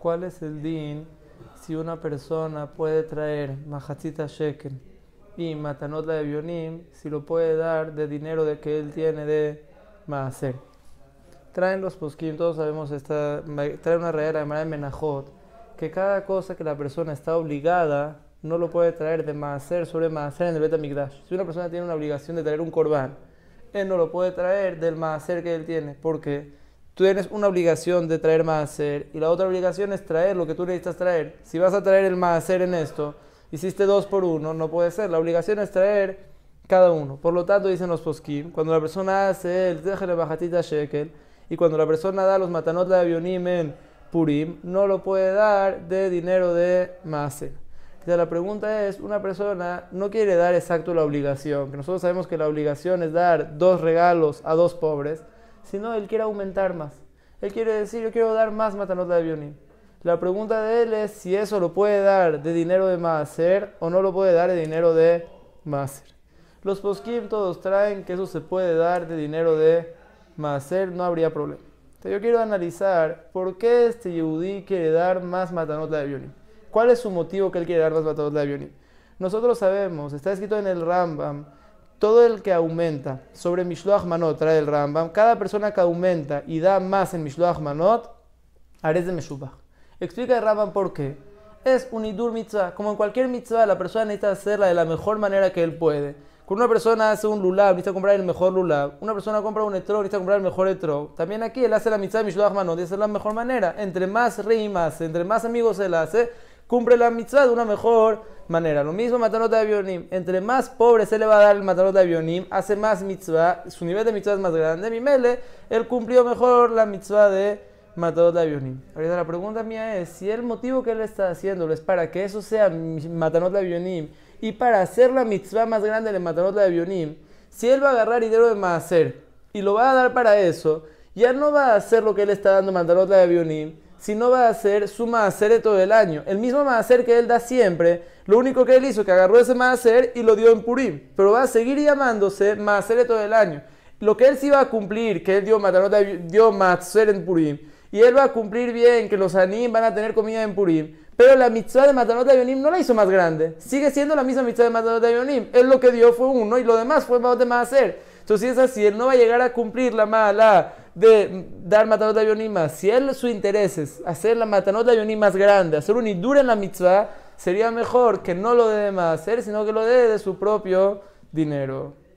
¿Cuál es el din si una persona puede traer mahatzita shekel y matanot de bionim si lo puede dar de dinero de que él tiene de maaser? Traen los posquim, todos sabemos, esta, una regla de manera menajot, que cada cosa que la persona está obligada no lo puede traer de maaser sobre maaser en el Betamigdash. Si una persona tiene una obligación de traer un corbán, él no lo puede traer del maaser que él tiene. ¿Por qué? tú tienes una obligación de traer maaser y la otra obligación es traer lo que tú necesitas traer. Si vas a traer el maaser en esto, hiciste dos por uno, no puede ser. La obligación es traer cada uno. Por lo tanto, dicen los poskim, cuando la persona hace el la bajatita shekel y cuando la persona da los matanot de avionim en purim, no lo puede dar de dinero de maaser. Entonces, la pregunta es, una persona no quiere dar exacto la obligación, que nosotros sabemos que la obligación es dar dos regalos a dos pobres, sino él quiere aumentar más. Él quiere decir, yo quiero dar más matanota de Bioní. La pregunta de él es si eso lo puede dar de dinero de Maaser o no lo puede dar de dinero de Maaser. Los poskim todos traen que eso se puede dar de dinero de Maaser, no habría problema. Entonces yo quiero analizar por qué este Yehudi quiere dar más matanot de Bioní. ¿Cuál es su motivo que él quiere dar más matanot de Bioní? Nosotros sabemos, está escrito en el Rambam, todo el que aumenta sobre Mishloach Manot, trae el Rambam, cada persona que aumenta y da más en Mishloach Manot, haré de Meshubach. Explica el Rambam por qué. Es un Idur Mitzvah. Como en cualquier Mitzvah, la persona necesita hacerla de la mejor manera que él puede. Cuando una persona hace un lulab, necesita comprar el mejor lulab. Una persona compra un etrog, necesita comprar el mejor etro. También aquí él hace la mitzvah de Mishloach Manot y hace la mejor manera. Entre más rimas, entre más amigos él hace, cumple la mitzvah de una mejor manera. Lo mismo Matanot de Bionim. Entre más pobres se le va a dar el Matanot de Bionim, hace más mitzvah, su nivel de mitzvah es más grande. Mi mele, él cumplió mejor la mitzvah de Matanot de Bionim. Ahorita la pregunta mía es, si el motivo que él está haciéndolo es para que eso sea Matanot de Bionim y para hacer la mitzvah más grande de Matanot de Bionim, si él va a agarrar dinero de hacer y lo va a dar para eso, ya no va a hacer lo que él está dando Matanot de Bionim, si no va a hacer su maaser de todo el año. El mismo hacer que él da siempre, lo único que él hizo que agarró ese maaser y lo dio en Purim, pero va a seguir llamándose maaser todo el año. Lo que él sí va a cumplir, que él dio matanota, dio en Purim, y él va a cumplir bien que los anim van a tener comida en Purim, pero la mitzvah de Matanot de Avionim no la hizo más grande. Sigue siendo la misma mitzvah de Matanot de Avionim. Él lo que dio fue uno y lo demás fue más de hacer. Entonces, si es así, él no va a llegar a cumplir la mala de dar matanot de más. si él su interés es hacer la matanota de más grande, hacer un hindú en la mitzvah, sería mejor que no lo de más hacer, sino que lo dé de su propio dinero.